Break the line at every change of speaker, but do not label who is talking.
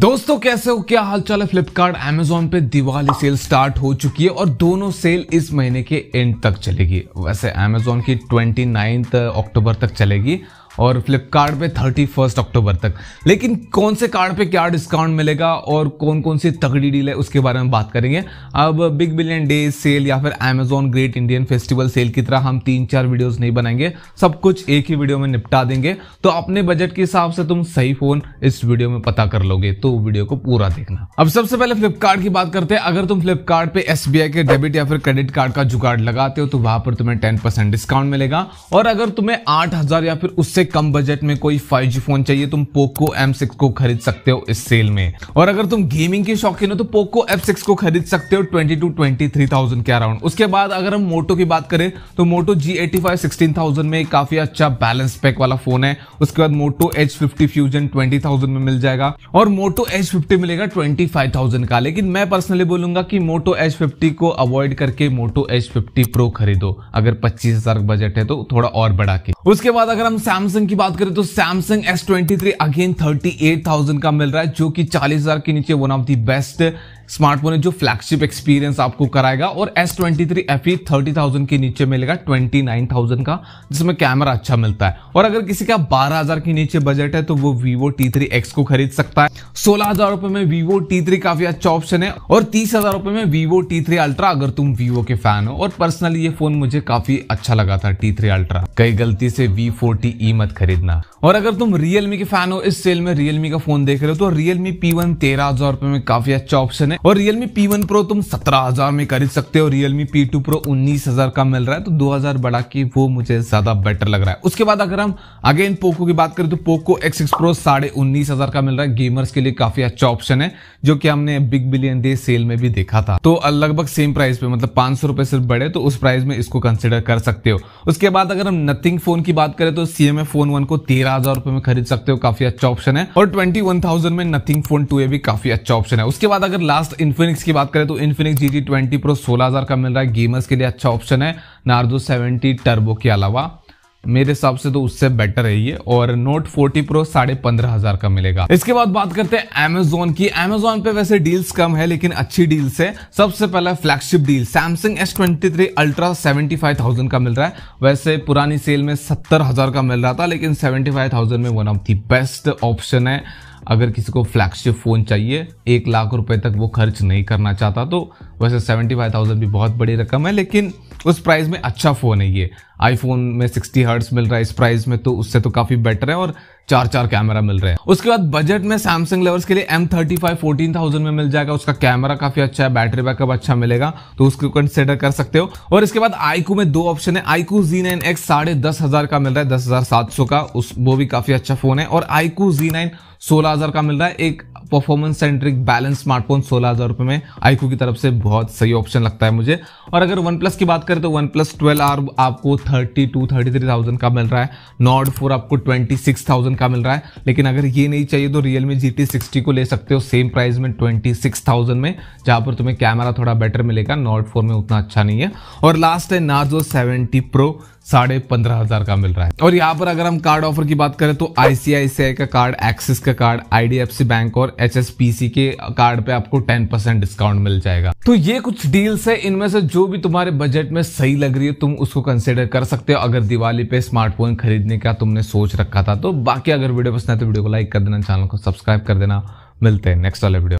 दोस्तों कैसे हो क्या हालचाल है फ्लिपकार्ट एमेजॉन पे दिवाली सेल स्टार्ट हो चुकी है और दोनों सेल इस महीने के एंड तक चलेगी वैसे अमेजोन की ट्वेंटी अक्टूबर तक चलेगी और फ्लिपकार्ट पे थर्टी फर्स्ट अक्टूबर तक लेकिन कौन से कार्ड पे क्या डिस्काउंट मिलेगा और कौन कौन सी तगड़ी डील है उसके बारे में बात करेंगे अब बिग बिलियन डे सेल या फिर Amazon great Indian festival sale की तरह हम तीन चार वीडियोस नहीं बनाएंगे सब कुछ एक ही वीडियो में निपटा देंगे तो अपने बजट के हिसाब से तुम सही फोन इस वीडियो में पता कर लोगे तो वीडियो को पूरा देखना अब सबसे पहले फ्लिपकार्ट की बात करते हैं अगर तुम फ्लिपकार्ट पे एस के डेबिट या फिर क्रेडिट कार्ड का जुगाड़ लगाते हो तो वहां पर तुम्हें टेन डिस्काउंट मिलेगा और अगर तुम्हें आठ या फिर उससे कम बजट में कोई 5G फोन चाहिए तुम पोको M6 को खरीद सकते हो इस सेल में और अगर तुम गेमिंग के शौकीन हो तो पोको F6 को खरीद सकते हो 22 टू 23,000 के अराउंड उसके बाद अगर हम मोटो की बात करें तो मोटो G85 16,000 में काफी अच्छा बैलेंस पैक वाला फोन है उसके बाद मोटो H50 फ्यूजन 20,000 में मिल जाएगा और मोटो H50 मिलेगा 25,000 का लेकिन मैं पर्सनली बोलूंगा कि मोटो H50 को अवॉइड करके मोटो H50 Pro खरीदो अगर 25,000 बजट है तो थोड़ा और बढ़ा के उसके बाद अगर हम सैमसंग सैमसंग की बात करें तो Samsung S twenty three again thirty eight thousand का मिल रहा है जो कि चालीस हजार के नीचे one of the best smartphone है जो फ्लैगशिप एक्सपीरियंस आपको कराएगा और एस ट्वेंटी थ्री के नीचे मिलेगा 29,000 का जिसमें कैमरा अच्छा मिलता है और अगर किसी का 12,000 के नीचे बजट है तो वो Vivo T3X को खरीद सकता है सोलह हजार रुपए में Vivo T3 काफी अच्छा ऑप्शन है और तीस हजार रुपए में Vivo T3 थ्री अल्ट्रा अगर तुम Vivo के फैन हो और पर्सनली ये फोन मुझे काफी अच्छा लगा था टी थ्री अल्ट्रा कई गलती से वी फोर्टी मत खरीदना और अगर तुम रियलमी के फैन हो इस सेल में रियलमी का फोन देख रहे हो तो रियलमी पी वन तेरह हजार रुपए में काफी अच्छा ऑप्शन है और रियलमी पी वन प्रो तुम सत्रह हजार में खरीद सकते हो रियलमी पी टू प्रो उन्नीस हजार का मिल रहा है तो दो हजार बड़ा की वो मुझे ज्यादा बेटर लग रहा है उसके बाद अगर हम अगेन पोको की बात करें तो पोको एक्स एक्स प्रो साढ़े उन्नीस हजार का मिल रहा है गेमर्स के लिए काफी अच्छा ऑप्शन है जो कि हमने बिग बिलियन डे सेल में भी देखा था तो लगभग सेम प्राइस पे मतलब पांच सौ रुपए सिर्फ बढ़े तो उस प्राइस में इसको कंसिडर कर सकते हो उसके बाद अगर हम नथिंग फोन की बात करें तो सी फोन वन को तेरह हजार रुपए में खरीद सकते हो काफी अच्छा ऑप्शन है और ट्वेंटी वन थाउजेंड में नथिंग फोन टू ए भी काफी अच्छा ऑप्शन है उसके बाद अगर लास्ट इन्फिनिक्स की बात करें तो Infinix G T twenty pro सोलह हजार का मिल रहा है गेमर्स के लिए अच्छा ऑप्शन है नार्जो सेवेंटी टर्बो के अलावा मेरे हिसाब से तो उससे बेटर है ये और नोट 40 प्रो साढ़े पंद्रह हजार का मिलेगा इसके बाद बात करते हैं अमेजोन की अमेजोन पे वैसे डील्स कम है लेकिन अच्छी डील्स है सबसे पहला flagship deal Samsung S twenty three ultra seventy five thousand का मिल रहा है वैसे पुरानी सेल में सत्तर हजार का मिल रहा था लेकिन सेवेंटी फाइव थाउजेंड में one of the best option है अगर किसी को फ्लैगशिप फ़ोन चाहिए एक लाख रुपए तक वो खर्च नहीं करना चाहता तो वैसे सेवेंटी फाइव थाउजेंड भी बहुत बड़ी रकम है लेकिन उस प्राइस में अच्छा फ़ोन है ये आईफोन में सिक्सटी हर्ट्स मिल रहा है इस प्राइस में तो उससे तो काफ़ी बेटर है और चार चार कैमरा मिल रहे हैं उसके बाद बजट में सैमसंग लेवर्स के लिए M thirty five fourteen thousand में मिल जाएगा उसका कैमरा काफी अच्छा है बैटरी बैकअप अच्छा मिलेगा तो उसको कंसिडर कर सकते हो और इसके बाद आईकू में दो ऑप्शन है आईकू जी नाइन एक्स साढ़े दस हजार का मिल रहा है दस हजार सात सौ का उस वो भी काफी अच्छा फोन है और आईकू जी नाइन सोलह हजार का मिल रहा है एक परफॉर्मेंस सेंट्रिक बैलेंस स्मार्टफोन सोलह हजार रुपए में आईकू की तरफ से बहुत सही ऑप्शन लगता है मुझे और अगर वन प्लस की बात करें तो वन प्लस ट्वेल्व आर आपको thirty two thirty three thousand का मिल रहा है नॉट फोर आपको ट्वेंटी सिक्स थाउजेंड का मिल रहा है लेकिन अगर ये नहीं चाहिए तो रियल मी जी टी को ले सकते हो सेम प्राइस में ट्वेंटी सिक्स थाउजेंड में जहाँ पर तुम्हें कैमरा थोड़ा बेटर मिलेगा नॉट फोर में उतना अच्छा नहीं है और लास्ट है नाजो सेवेंटी प्रो साढ़े पंद्रह हजार का मिल रहा है और यहाँ पर अगर हम कार्ड ऑफर की बात करें तो आईसीआईसीआई का कार्ड एक्सिस का कार्ड आईडीएफसी बैंक और एच के कार्ड पे आपको टेन परसेंट डिस्काउंट मिल जाएगा तो ये कुछ डील्स है इनमें से जो भी तुम्हारे बजट में सही लग रही है तुम उसको कंसिडर कर सकते हो अगर दिवाली पे स्मार्टफोन खरीदने का तुमने सोच रखा था तो बाकी अगर वीडियो पसंद है तो वीडियो को लाइक कर देना चैनल को सब्सक्राइब कर देना मिलते हैं नेक्स्ट वाले वीडियो